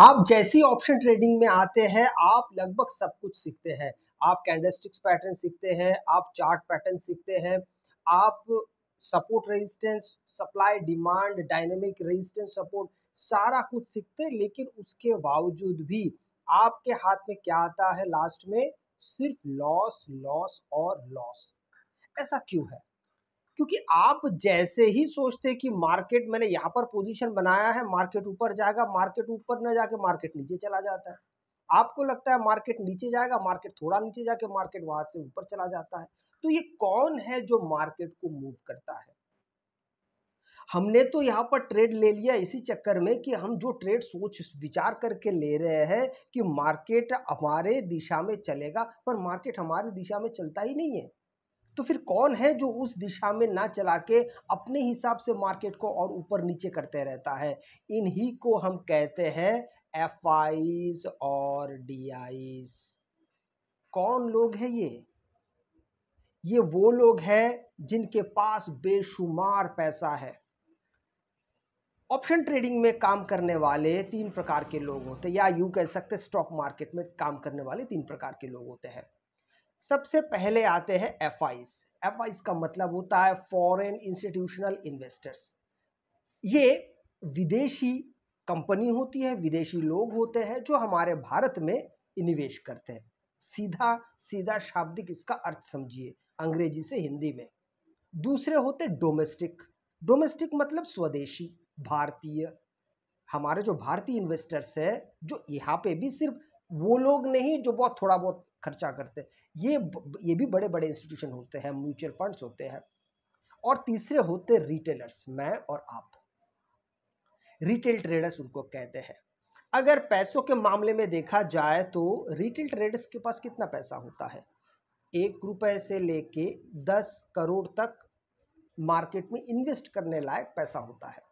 आप जैसी option trading में आते हैं आप लगभग सब कुछ सीखते हैं आप कैंडलस्टिक्स पैटर्न सीखते हैं आप चार्ट पैटर्न सीखते हैं आप support resistance supply demand dynamic resistance support सारा कुछ सीखते हैं लेकिन उसके बावजूद भी आपके हाथ में क्या आता है लास्ट में सिर्फ लॉस लॉस और लॉस ऐसा क्यों है क्योंकि आप जैसे ही सोचते कि मार्केट मैंने यहाँ पर पोजीशन बनाया है मार्केट ऊपर जाएगा मार्केट ऊपर न जाके मार्केट नीचे चला जाता है आपको लगता है मार्केट नीचे जाएगा मार्केट थोड़ा नीचे जाके मार्केट वहां से ऊपर चला जाता है तो ये कौन है जो मार्केट को मूव करता है हमने तो यहाँ पर ट्रेड ले लिया इसी चक्कर में कि हम जो ट्रेड सोच विचार करके ले रहे हैं कि मार्केट हमारे दिशा में चलेगा पर मार्केट हमारी दिशा में चलता ही नहीं है तो फिर कौन है जो उस दिशा में ना चला के अपने हिसाब से मार्केट को और ऊपर नीचे करते रहता है इन्हीं को हम कहते हैं एफ और डी आईज कौन लोग हैं ये ये वो लोग हैं जिनके पास बेशुमार पैसा है ऑप्शन ट्रेडिंग में काम करने वाले तीन प्रकार के लोग होते हैं या यू कह सकते स्टॉक मार्केट में काम करने वाले तीन प्रकार के लोग होते हैं सबसे पहले आते हैं एफ आईज एफ का मतलब होता है फॉरेन इंस्टीट्यूशनल इन्वेस्टर्स ये विदेशी कंपनी होती है विदेशी लोग होते हैं जो हमारे भारत में निवेश करते हैं सीधा सीधा शाब्दिक इसका अर्थ समझिए अंग्रेजी से हिंदी में दूसरे होते डोमेस्टिक डोमेस्टिक मतलब स्वदेशी भारतीय हमारे जो भारतीय इन्वेस्टर्स हैं जो यहाँ पे भी सिर्फ वो लोग नहीं जो बहुत थोड़ा बहुत खर्चा करते ये ये भी बड़े बड़े इंस्टीट्यूशन होते हैं म्यूचुअल फंड्स होते हैं और तीसरे होते रिटेलर्स मैं और आप रिटेल ट्रेडर्स उनको कहते हैं अगर पैसों के मामले में देखा जाए तो रिटेल ट्रेडर्स के पास कितना पैसा होता है एक रुपए से लेके दस करोड़ तक मार्केट में इन्वेस्ट करने लायक पैसा होता है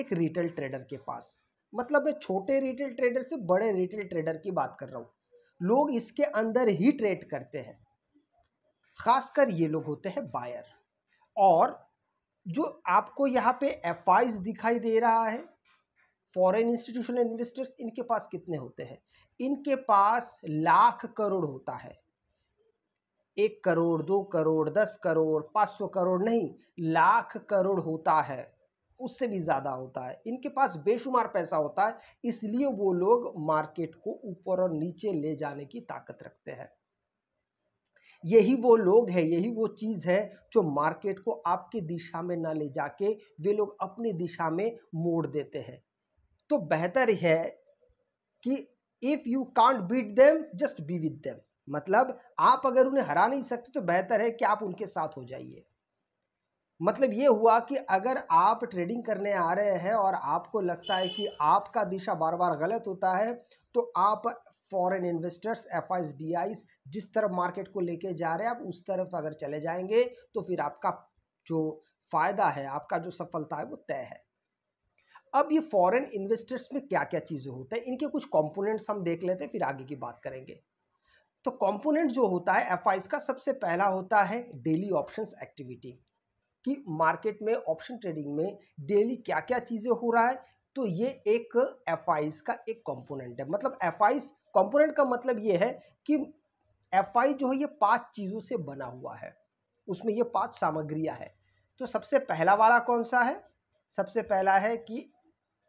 एक रिटेल ट्रेडर के पास मतलब मैं छोटे रिटेल ट्रेडर से बड़े रिटेल ट्रेडर की बात कर रहा हूँ लोग इसके अंदर ही ट्रेड करते हैं खासकर ये लोग होते हैं बायर और जो आपको यहाँ पे एफ दिखाई दे रहा है फॉरेन इंस्टीट्यूशनल इन्वेस्टर्स इनके पास कितने होते हैं इनके पास लाख करोड़ होता है एक करोड़ दो करोड़ दस करोड़ पाँच सौ करोड़ नहीं लाख करोड़ होता है उससे भी ज़्यादा होता है इनके पास बेशुमार पैसा होता है इसलिए वो लोग मार्केट को ऊपर और नीचे ले जाने की ताकत रखते हैं यही वो लोग हैं यही वो चीज़ है जो मार्केट को आपकी दिशा में ना ले जाके वे लोग अपनी दिशा में मोड़ देते हैं तो बेहतर है कि if you can't beat them just be with them मतलब आप अगर उन्हें हरा नहीं सकते तो बेहतर है कि आप उनके साथ हो जाइए मतलब ये हुआ कि अगर आप ट्रेडिंग करने आ रहे हैं और आपको लगता है कि आपका दिशा बार बार गलत होता है तो आप फॉरेन इन्वेस्टर्स एफ आई जिस तरफ मार्केट को लेके जा रहे हैं आप उस तरफ अगर चले जाएंगे तो फिर आपका जो फ़ायदा है आपका जो सफलता है वो तय है अब ये फॉरेन इन्वेस्टर्स में क्या क्या चीज़ें होते हैं इनके कुछ कंपोनेंट्स हम देख लेते हैं फिर आगे की बात करेंगे तो कंपोनेंट जो होता है एफ का सबसे पहला होता है डेली ऑप्शंस एक्टिविटी कि मार्केट में ऑप्शन ट्रेडिंग में डेली क्या क्या चीज़ें हो रहा है तो ये एक एफ का एक कंपोनेंट है मतलब एफ कंपोनेंट का मतलब ये है कि एफ जो है ये पांच चीज़ों से बना हुआ है उसमें ये पांच सामग्रियाँ है तो सबसे पहला वाला कौन सा है सबसे पहला है कि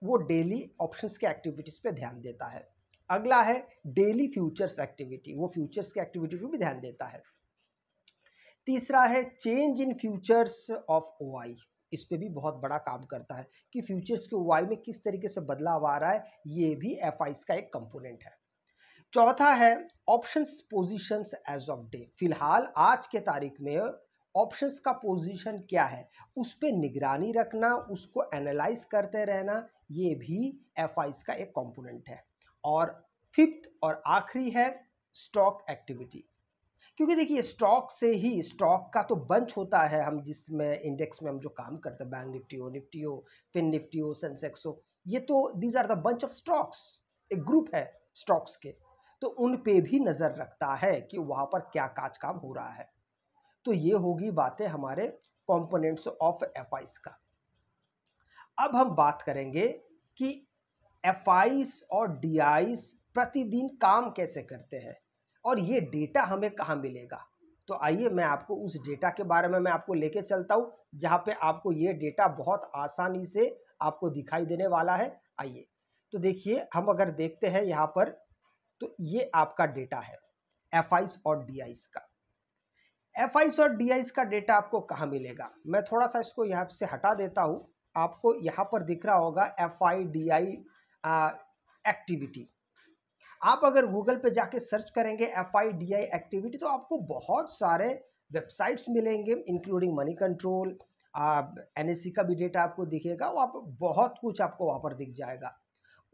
वो डेली ऑप्शंस के एक्टिविटीज़ पे ध्यान देता है अगला है डेली फ्यूचर्स एक्टिविटी वो फ्यूचर्स के एक्टिविटी पे भी ध्यान देता है तीसरा है change in futures of O इस पर भी बहुत बड़ा काम करता है कि फ्यूचर्स के आई में किस तरीके से बदलाव आ रहा है ये भी एफ का एक कंपोनेंट है चौथा है options positions as of day फिलहाल आज के तारीख में ऑप्शंस का पोजीशन क्या है उस पर निगरानी रखना उसको एनालाइज करते रहना ये भी एफ का एक कंपोनेंट है और फिफ्थ और आखिरी है स्टॉक एक्टिविटी क्योंकि देखिए स्टॉक से ही स्टॉक का तो बंच होता है हम जिसमें इंडेक्स में हम जो काम करते हैं बैंक निफ्टी हो निफ्टी हो फिन निफ्टी हो सेंसेक्स हो ये तो these are the bunch of stocks एक ग्रुप है स्टॉक्स के तो उन पे भी नज़र रखता है कि वहाँ पर क्या काज काम हो रहा है तो ये होगी बातें हमारे कॉम्पोनेंट्स ऑफ एफ का अब हम बात करेंगे कि एफ और डी प्रतिदिन काम कैसे करते हैं और ये डेटा हमें कहाँ मिलेगा तो आइए मैं आपको उस डेटा के बारे में मैं आपको लेके चलता हूँ जहाँ पे आपको ये डेटा बहुत आसानी से आपको दिखाई देने वाला है आइए तो देखिए हम अगर देखते हैं यहाँ पर तो ये आपका डेटा है एफ और डी का एफ और डी का डेटा आपको कहाँ मिलेगा मैं थोड़ा सा इसको यहाँ से हटा देता हूँ आपको यहाँ पर दिख रहा होगा F I D I activity आप अगर गूगल पे जाके सर्च करेंगे F I D I activity तो आपको बहुत सारे वेबसाइट्स मिलेंगे including moneycontrol N S C का भी डेटा आपको दिखेगा वो आप बहुत कुछ आपको वहाँ पर दिख जाएगा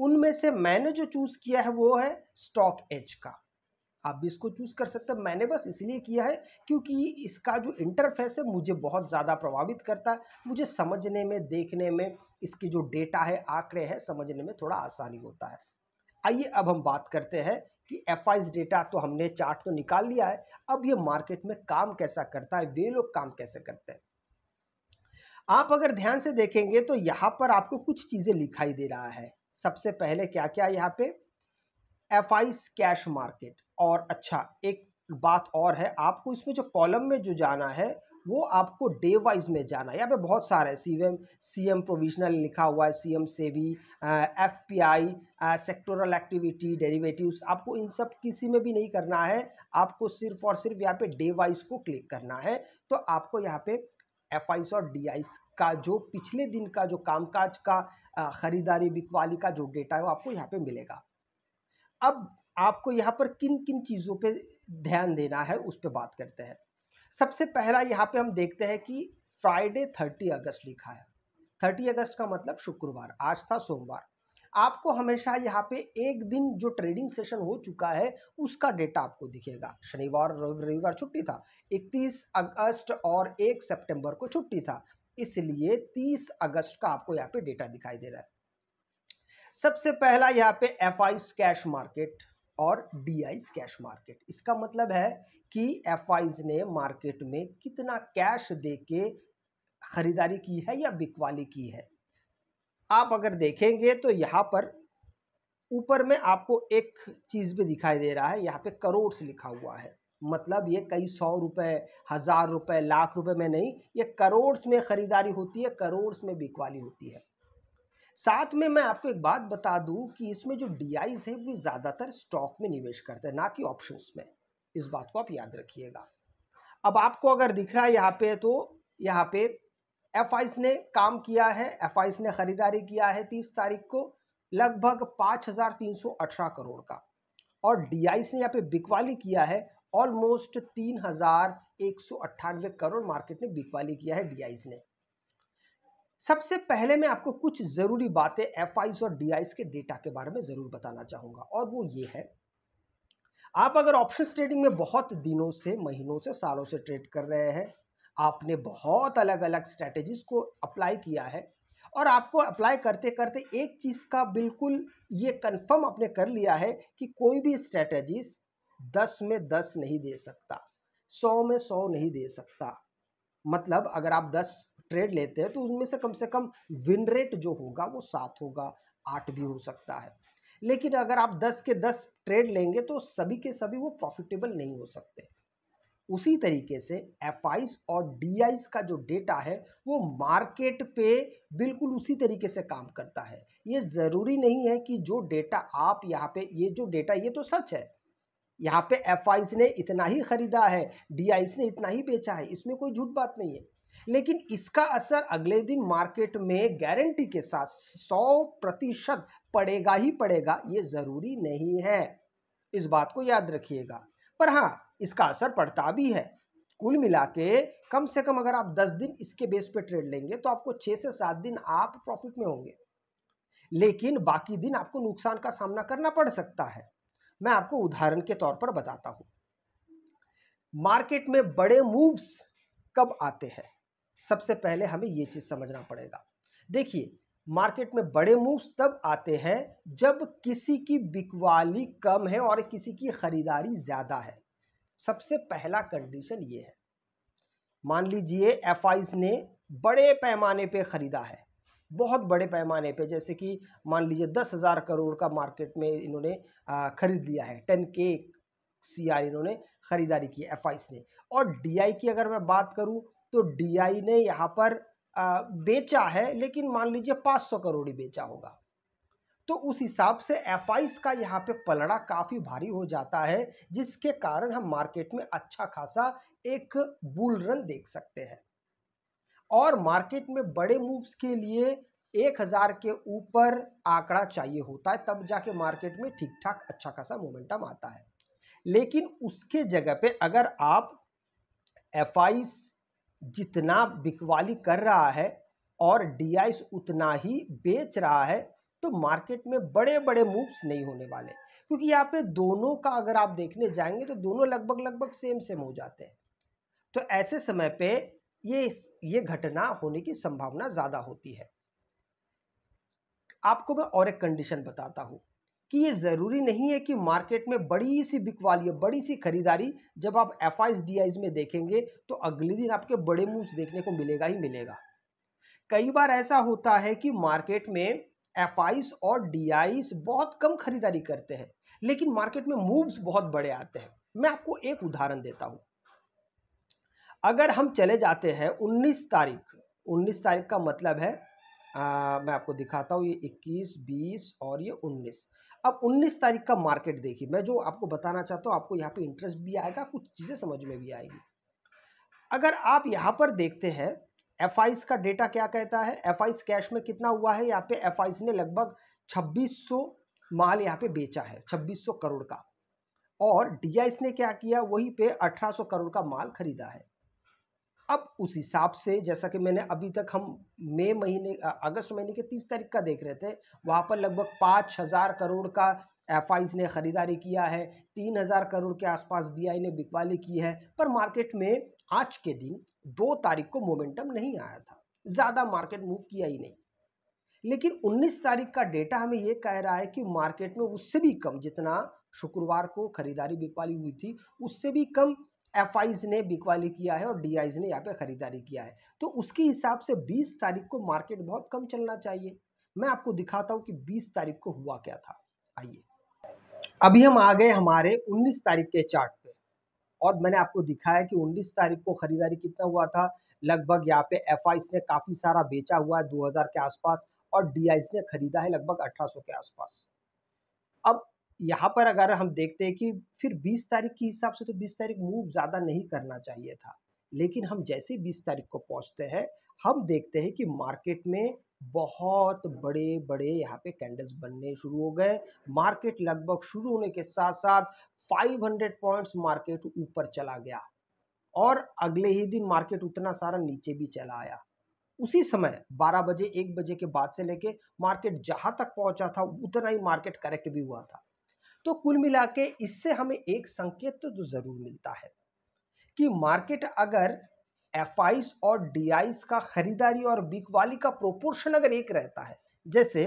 उनमें से मैंने जो चूज़ किया है वो है स्टॉक एज का आप भी इसको चूज़ कर सकते हैं मैंने बस इसलिए किया है क्योंकि इसका जो इंटरफेस है मुझे बहुत ज़्यादा प्रभावित करता है मुझे समझने में देखने में इसकी जो डेटा है आंकड़े हैं समझने में थोड़ा आसानी होता है आइए अब हम बात करते हैं कि एफ डेटा तो हमने चार्ट तो निकाल लिया है अब ये मार्केट में काम कैसा करता है वे लोग काम कैसे करते हैं आप अगर ध्यान से देखेंगे तो यहाँ पर आपको कुछ चीज़ें लिखाई दे रहा है सबसे पहले क्या क्या यहाँ पे एफ कैश मार्केट और अच्छा एक बात और है आपको इसमें जो कॉलम में जो जाना है वो आपको डे वाइज में जाना है यहाँ पे बहुत सारे C M C M provisional लिखा हुआ है C M SEBI F P I sectoral activity derivative आपको इन सब किसी में भी नहीं करना है आपको सिर्फ और सिर्फ यहाँ पे डे वाइज को क्लिक करना है तो आपको यहाँ पे एफ आईस और डी आईस का जो पिछले दिन का जो कामकाज का ख़रीदारी बिकवाली का जो डेटा है वो आपको यहाँ पे मिलेगा अब आपको यहाँ पर किन किन चीज़ों पे ध्यान देना है उस पर बात करते हैं सबसे पहला यहाँ पे हम देखते हैं कि फ्राइडे थर्टी अगस्त लिखा है थर्टी अगस्त का मतलब शुक्रवार आज था सोमवार आपको हमेशा यहाँ पे एक दिन जो ट्रेडिंग सेशन हो चुका है उसका डेटा आपको दिखेगा शनिवार रविवार छुट्टी था 31 अगस्त और 1 सितंबर को छुट्टी था इसलिए 30 अगस्त का आपको यहाँ पे डेटा दिखाई दे रहा है सबसे पहला यहाँ पे एफ कैश मार्केट और डी कैश मार्केट इसका मतलब है कि एफ ने मार्केट में कितना कैश दे के ख़रीदारी की है या बिकवाली की है आप अगर देखेंगे तो यहाँ पर ऊपर में आपको एक चीज़ भी दिखाई दे रहा है यहाँ पे करोड़ लिखा हुआ है मतलब ये कई सौ रुपए हज़ार रुपए लाख रुपए में नहीं ये करोड़ में ख़रीदारी होती है करोड़ में बिकवाली होती है साथ में मैं आपको एक बात बता दूं कि इसमें जो डी है वे ज़्यादातर स्टॉक में निवेश करते हैं ना कि ऑप्शंस में इस बात को आप याद रखिएगा अब आपको अगर दिख रहा है यहाँ पे तो यहाँ पे एफ ने काम किया है एफ ने ख़रीदारी किया है तीस तारीख को लगभग पांच हज़ार तीन सौ अठारह करोड़ का और डी ने यहाँ पे बिकवाली किया है ऑलमोस्ट तीन हज़ार एक सौ अट्ठानवे करोड़ मार्केट ने बिकवाली किया है डी ने सबसे पहले मैं आपको कुछ ज़रूरी बातें एफ और डी के डेटा के बारे में ज़रूर बताना चाहूँगा और वो ये है आप अगर ऑप्शन ट्रेडिंग में बहुत दिनों से महीनों से सालों से ट्रेड कर रहे हैं आपने बहुत अलग अलग स्ट्रेटजीज को अप्लाई किया है और आपको अप्लाई करते करते एक चीज़ का बिल्कुल ये कंफर्म आपने कर लिया है कि कोई भी स्ट्रैटेजीज दस में दस नहीं दे सकता सौ में सौ नहीं दे सकता मतलब अगर आप दस ट्रेड लेते हैं तो उनमें से कम से कम विन रेट जो होगा वो सात होगा आठ भी हो सकता है लेकिन अगर आप 10 के 10 ट्रेड लेंगे तो सभी के सभी वो प्रॉफिटेबल नहीं हो सकते उसी तरीके से एफ और डी का जो डेटा है वो मार्केट पे बिल्कुल उसी तरीके से काम करता है ये ज़रूरी नहीं है कि जो डेटा आप यहाँ पे ये जो डेटा ये तो सच है यहाँ पे एफ ने इतना ही ख़रीदा है डी ने इतना ही बेचा है इसमें कोई झूठ बात नहीं है लेकिन इसका असर अगले दिन मार्केट में गारंटी के साथ सौ प्रतिशत पड़ेगा ही पड़ेगा ये ज़रूरी नहीं है इस बात को याद रखिएगा पर हाँ इसका असर पड़ता भी है कुल मिला के कम से कम अगर आप 10 दिन इसके बेस पे ट्रेड लेंगे तो आपको 6 से 7 दिन आप प्रॉफिट में होंगे लेकिन बाकी दिन आपको नुकसान का सामना करना पड़ सकता है मैं आपको उदाहरण के तौर पर बताता हूँ मार्केट में बड़े मूव्स कब आते हैं सबसे पहले हमें ये चीज़ समझना पड़ेगा देखिए मार्केट में बड़े मूव्स तब आते हैं जब किसी की बिकवाली कम है और किसी की ख़रीदारी ज़्यादा है सबसे पहला कंडीशन ये है मान लीजिए एफ ने बड़े पैमाने पे ख़रीदा है बहुत बड़े पैमाने पे जैसे कि मान लीजिए दस हज़ार करोड़ का मार्केट में इन्होंने ख़रीद लिया है टेन के सी आर इन्होंने ख़रीदारी की एफ ने और डी की अगर मैं बात करूँ तो डी ने यहाँ पर बेचा है लेकिन मान लीजिए 500 करोड़ ही बेचा होगा तो उस हिसाब से एफ का यहाँ पे पलड़ा काफ़ी भारी हो जाता है जिसके कारण हम मार्केट में अच्छा खासा एक बुल रन देख सकते हैं और मार्केट में बड़े मूव्स के लिए एक हज़ार के ऊपर आंकड़ा चाहिए होता है तब जाके मार्केट में ठीक ठाक अच्छा खासा मोमेंटम आता है लेकिन उसके जगह पे अगर आप एफ जितना बिकवाली कर रहा है और डीआईस उतना ही बेच रहा है तो मार्केट में बड़े बड़े मूव्स नहीं होने वाले क्योंकि यहाँ पे दोनों का अगर आप देखने जाएंगे तो दोनों लगभग लगभग सेम सेम हो जाते हैं तो ऐसे समय पे ये ये घटना होने की संभावना ज़्यादा होती है आपको मैं और एक कंडीशन बताता हूँ कि ये ज़रूरी नहीं है कि मार्केट में बड़ी सी बिकवाली है बड़ी सी खरीदारी जब आप एफ आई में देखेंगे तो अगले दिन आपके बड़े मूव्स देखने को मिलेगा ही मिलेगा कई बार ऐसा होता है कि मार्केट में एफ और डी बहुत कम खरीदारी करते हैं लेकिन मार्केट में मूव्स बहुत बड़े आते हैं मैं आपको एक उदाहरण देता हूँ अगर हम चले जाते हैं 19 तारीख 19 तारीख का मतलब है आ, मैं आपको दिखाता हूँ ये 21, 20 और ये उन्नीस अब 19 तारीख का मार्केट देखिए मैं जो आपको बताना चाहता हूँ आपको यहाँ पे इंटरेस्ट भी आएगा कुछ चीज़ें समझ में भी आएगी अगर आप यहाँ पर देखते हैं एफ का डेटा क्या कहता है एफ कैश में कितना हुआ है यहाँ पे एफ ने लगभग 2600 माल यहाँ पे बेचा है 2600 करोड़ का और डी ने क्या किया वही पे 1800 करोड़ का माल खरीदा है अब उस हिसाब से जैसा कि मैंने अभी तक हम मई महीने अगस्त महीने के तीस तारीख का देख रहे थे वहाँ पर लगभग पाँच हज़ार करोड़ का एफ ने ख़रीदारी किया है तीन हज़ार करोड़ के आसपास डी ने बिकवाली की है पर मार्केट में आज के दिन दो तारीख को मोमेंटम नहीं आया था ज़्यादा मार्केट मूव किया ही नहीं लेकिन 19 तारीख का डेटा हमें यह कह रहा है कि मार्केट में उससे भी कम जितना शुक्रवार को खरीदारी बिकवाली हुई थी उससे भी कम एफ ने बिकवाली किया है और डी ने यहाँ पे ख़रीदारी किया है तो उसके हिसाब से 20 तारीख को मार्केट बहुत कम चलना चाहिए मैं आपको दिखाता हूँ कि 20 तारीख को हुआ क्या था आइए अभी हम आ गए हमारे 19 तारीख के चार्ट पे और मैंने आपको दिखाया कि 19 तारीख को ख़रीदारी कितना हुआ था लगभग यहाँ पे एफ ने काफ़ी सारा बेचा हुआ है दो के आसपास और डी ने खरीदा है लगभग अठारह के आसपास अब यहाँ पर अगर हम देखते हैं कि फिर 20 तारीख के हिसाब से तो 20 तारीख मूव ज़्यादा नहीं करना चाहिए था लेकिन हम जैसे 20 तारीख को पहुँचते हैं हम देखते हैं कि मार्केट में बहुत बड़े बड़े यहाँ पे कैंडल्स बनने शुरू हो गए मार्केट लगभग शुरू होने के साथ साथ 500 पॉइंट्स मार्केट ऊपर चला गया और अगले ही दिन मार्केट उतना सारा नीचे भी चला आया उसी समय 12 बजे 1 बजे के बाद से लेके मार्केट जहाँ तक पहुँचा था उतना ही मार्केट करेक्ट भी हुआ था तो कुल मिला के इससे हमें एक संकेत तो ज़रूर मिलता है कि मार्केट अगर एफ और डी का खरीदारी और बिकवाली का प्रोपोर्शन अगर एक रहता है जैसे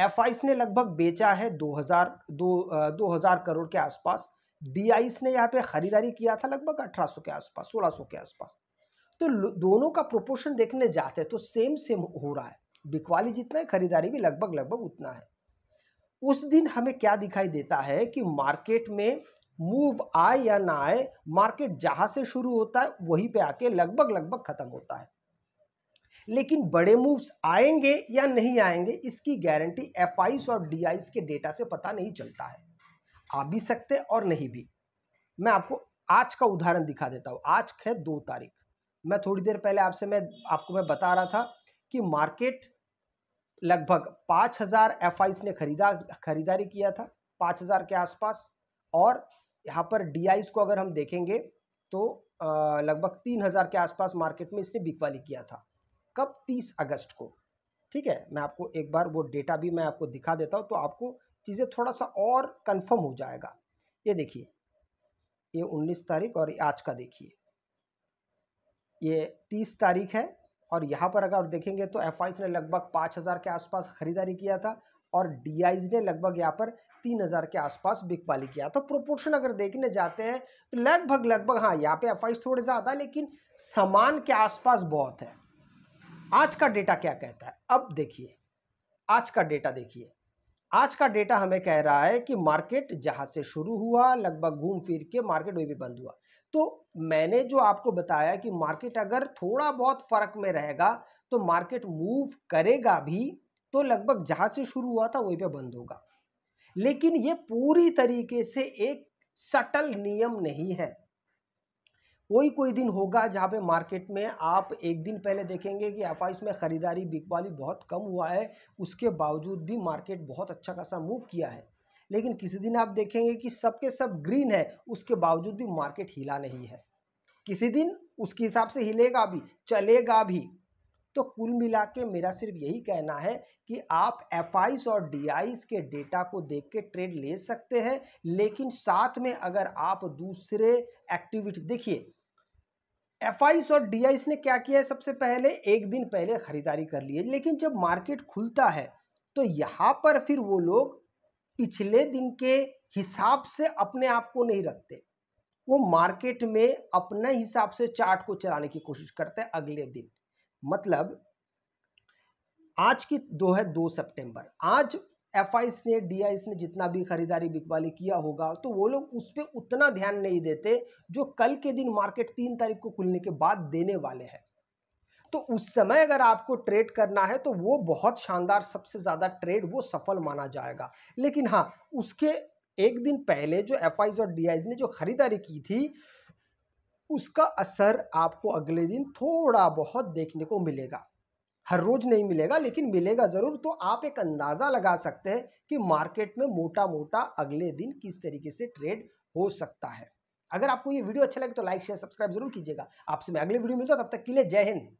एफ ने लगभग बेचा है 2000 दो दो हज़ार करोड़ के आसपास डी ने यहाँ पे खरीदारी किया था लगभग 1800 के आसपास 1600 के आसपास तो दोनों का प्रोपोर्शन देखने जाते हैं तो सेम सेम हो रहा है बिकवाली जितना है खरीदारी भी लगभग लगभग उतना है उस दिन हमें क्या दिखाई देता है कि मार्केट में मूव आए या ना आए मार्केट जहां से शुरू होता है वहीं पे आके लगभग लगभग ख़त्म होता है लेकिन बड़े मूव्स आएंगे या नहीं आएंगे इसकी गारंटी एफ और डी के डेटा से पता नहीं चलता है आ भी सकते और नहीं भी मैं आपको आज का उदाहरण दिखा देता हूँ आज है दो तारीख मैं थोड़ी देर पहले आपसे मैं आपको मैं बता रहा था कि मार्केट लगभग पाँच हज़ार एफ ने खरीदा खरीदारी किया था पाँच हज़ार के आसपास और यहाँ पर डी को अगर हम देखेंगे तो लगभग तीन हज़ार के आसपास मार्केट में इसने बिकवाली किया था कब तीस अगस्त को ठीक है मैं आपको एक बार वो डेटा भी मैं आपको दिखा देता हूँ तो आपको चीज़ें थोड़ा सा और कन्फर्म हो जाएगा ये देखिए ये उन्नीस तारीख और आज का देखिए ये तीस तारीख है और यहाँ पर अगर देखेंगे तो एफ ने लगभग पाँच हज़ार के आसपास ख़रीदारी किया था और डी ने लगभग यहाँ पर तीन हज़ार के आसपास बिकवाली किया तो प्रोपोर्शन अगर देखने जाते हैं तो लगभग लगभग हाँ यहाँ पे एफ थोड़े ज़्यादा लेकिन समान के आसपास बहुत है आज का डेटा क्या कहता है अब देखिए आज का डेटा देखिए आज का डेटा हमें कह रहा है कि मार्केट जहाँ से शुरू हुआ लगभग घूम फिर के मार्केट वही भी बंद हुआ तो मैंने जो आपको बताया कि मार्केट अगर थोड़ा बहुत फर्क में रहेगा तो मार्केट मूव करेगा भी तो लगभग जहां से शुरू हुआ था वहीं पे बंद होगा लेकिन ये पूरी तरीके से एक सटल नियम नहीं है कोई कोई दिन होगा जहाँ पे मार्केट में आप एक दिन पहले देखेंगे कि एफ में ख़रीदारी बिकवाली बहुत कम हुआ है उसके बावजूद भी मार्केट बहुत अच्छा खासा मूव किया है लेकिन किसी दिन आप देखेंगे कि सबके सब ग्रीन है उसके बावजूद भी मार्केट हिला नहीं है किसी दिन उसके हिसाब से हिलेगा भी चलेगा भी तो कुल मिला के मेरा सिर्फ यही कहना है कि आप एफ और डी के डेटा को देख के ट्रेड ले सकते हैं लेकिन साथ में अगर आप दूसरे एक्टिविटी देखिए एफ और डी ने क्या किया है सबसे पहले एक दिन पहले खरीदारी कर ली है लेकिन जब मार्केट खुलता है तो यहाँ पर फिर वो लोग पिछले दिन के हिसाब से अपने आप को नहीं रखते वो मार्केट में अपने हिसाब से चार्ट को चलाने की कोशिश करते हैं अगले दिन मतलब आज की दो है दो सितंबर आज एफ ने डी ने जितना भी खरीदारी बिकवाली किया होगा तो वो लोग उस पर उतना ध्यान नहीं देते जो कल के दिन मार्केट तीन तारीख को खुलने के बाद देने वाले हैं तो उस समय अगर आपको ट्रेड करना है तो वो बहुत शानदार सबसे ज़्यादा ट्रेड वो सफल माना जाएगा लेकिन हाँ उसके एक दिन पहले जो एफ और डी ने जो खरीदारी की थी उसका असर आपको अगले दिन थोड़ा बहुत देखने को मिलेगा हर रोज़ नहीं मिलेगा लेकिन मिलेगा ज़रूर तो आप एक अंदाज़ा लगा सकते हैं कि मार्केट में मोटा मोटा अगले दिन किस तरीके से ट्रेड हो सकता है अगर आपको ये वीडियो अच्छा लगे तो लाइक शेयर सब्सक्राइब जरूर कीजिएगा आपसे मैं अगले वीडियो मिलता हूँ तब तक के लिए जय हिंद